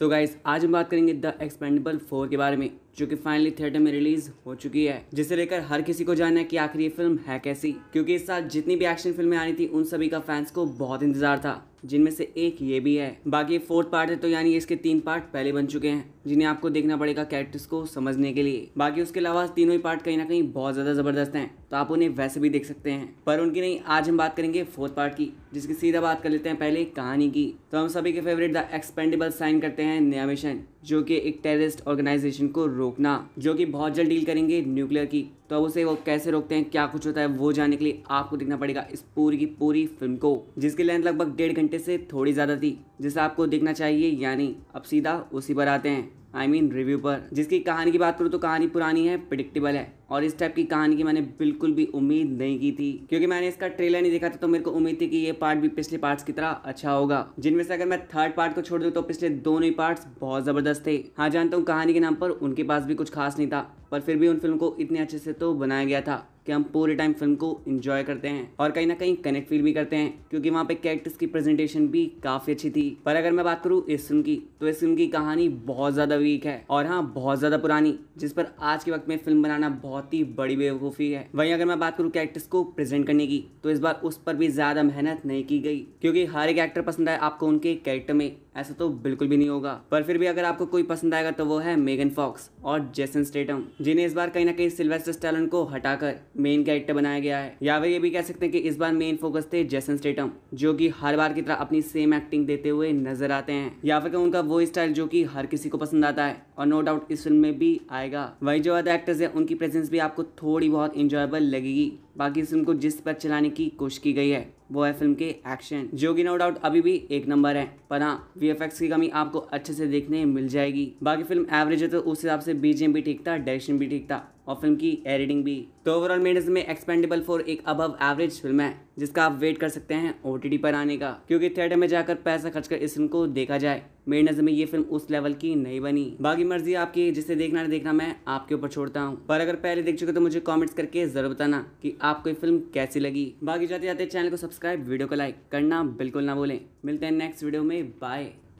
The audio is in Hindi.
तो गाइज आज हम बात करेंगे द एक्सपेंडेबल फोर के बारे में जो कि फाइनली थिएटर में रिलीज हो चुकी है जिसे लेकर हर किसी को जानना है कि आखिर ये फिल्म है कैसी क्योंकि इस साल जितनी भी एक्शन फिल्में रही थी उन सभी का फैंस को बहुत इंतजार था जिनमें से एक ये भी है बाकी फोर्थ पार्ट है तो यानी इसके तीन पार्ट पहले बन चुके हैं जिन्हें आपको देखना पड़ेगा कैरेक्टर्स को समझने के लिए बाकी उसके अलावा तीनों ही पार्ट कहीं ना कहीं बहुत ज़्यादा ज़बरदस्त हैं तो आप उन्हें वैसे भी देख सकते हैं पर उनकी नहीं आज हम बात करेंगे फोर्थ पार्ट की जिसकी सीधा बात कर लेते हैं पहले कहानी की तो हम सभी के फेवरेट द एक्सपेंडेबल साइन करते हैं नया मिशन जो कि एक टेररिस्ट ऑर्गेनाइजेशन को रोकना जो कि बहुत जल्द डील करेंगे न्यूक्लियर की तो अब उसे वो कैसे रोकते हैं क्या कुछ होता है वो जानने के लिए आपको देखना पड़ेगा इस पूरी की पूरी फिल्म को जिसकी लेंथ लगभग डेढ़ घंटे से थोड़ी ज़्यादा थी जिसे आपको देखना चाहिए यानी अब सीधा उसी पर आते हैं आई मीन रिव्यू पर जिसकी कहानी की बात करूँ तो कहानी पुरानी है प्रिडिक्टेबल है और इस टाइप की कहानी की मैंने बिल्कुल भी उम्मीद नहीं की थी क्योंकि मैंने इसका ट्रेलर नहीं देखा था तो मेरे को उम्मीद थी कि ये पार्ट भी पिछले पार्ट्स की तरह अच्छा होगा जिनमें से अगर मैं थर्ड पार्ट को छोड़ दूँ तो पिछले दोनों ही पार्ट्स बहुत ज़बरदस्त थे हाँ जानता हूँ कहानी के नाम पर उनके पास भी कुछ खास नहीं था पर फिर भी उन फिल्म को इतने अच्छे से तो बनाया गया था कि हम पूरे टाइम फिल्म को इन्जॉय करते हैं और कहीं ना कहीं कनेक्ट फील भी करते हैं क्योंकि वहाँ पे कैरेक्टर्स की प्रेजेंटेशन भी काफ़ी अच्छी थी पर अगर मैं बात करूँ इस फिल्म की तो इस फिल्म की कहानी बहुत ज़्यादा वीक है और हाँ बहुत ज़्यादा पुरानी जिस पर आज के वक्त में फिल्म बनाना बहुत ही बड़ी बेवकूफ़ी है वहीं अगर मैं बात करूँ कैरेक्टर्स को प्रेजेंट करने की तो इस बार उस पर भी ज़्यादा मेहनत नहीं की गई क्योंकि हर एक एक्टर पसंद आए आपको उनके कैरेक्टर में ऐसा तो बिल्कुल भी नहीं होगा पर फिर भी अगर आपको कोई पसंद आएगा तो वो है मेगन फॉक्स और जेसन स्टेटम जिन्हें इस बार कहीं ना कहीं सिल्वेस्टर स्टैलन को हटाकर मेन कैरेक्टर बनाया गया है या फिर ये भी कह सकते हैं कि इस बार मेन फोकस थे जैसन स्टेटम जो कि हर बार की तरह अपनी सेम एक्टिंग देते हुए नजर आते हैं या फिर उनका वो स्टाइल जो कि हर किसी को पसंद आता है और नो डाउट इस फिल्म में भी आएगा वही जो अदर एक्टर्स है उनकी प्रेजेंस भी आपको थोड़ी बहुत इंजॉयबल लगेगी बाकी इस फिल्म को जिस पर चलाने की कोशिश की गई है वो है फिल्म के एक्शन जो कि नो डाउट अभी भी एक नंबर है पर हाँ वी की कमी आपको अच्छे से देखने मिल जाएगी बाकी फिल्म एवरेज है तो उस हिसाब से बीजेम भी ठीक था डायरेक्शन भी ठीक था और फिल्म की एडिटिंग भी तो ओवरऑल मेरे में एक्सपेंडेबल फॉर एक अबव एवरेज फिल्म है जिसका आप वेट कर सकते हैं ओ पर आने का क्योंकि थिएटर में जाकर पैसा खर्च कर इस फिल्म को देखा जाए मेरी नज़र में ये फिल्म उस लेवल की नहीं बनी बाकी मर्जी आपकी जिसे देखना है देखना मैं आपके ऊपर छोड़ता हूँ पर अगर पहले देख चुके तो मुझे कमेंट्स करके जरूर बताना कि आपको ये फिल्म कैसी लगी बाकी जाते जाते चैनल को सब्सक्राइब वीडियो को लाइक करना बिल्कुल ना भूलें मिलते हैं नेक्स्ट वीडियो में बाय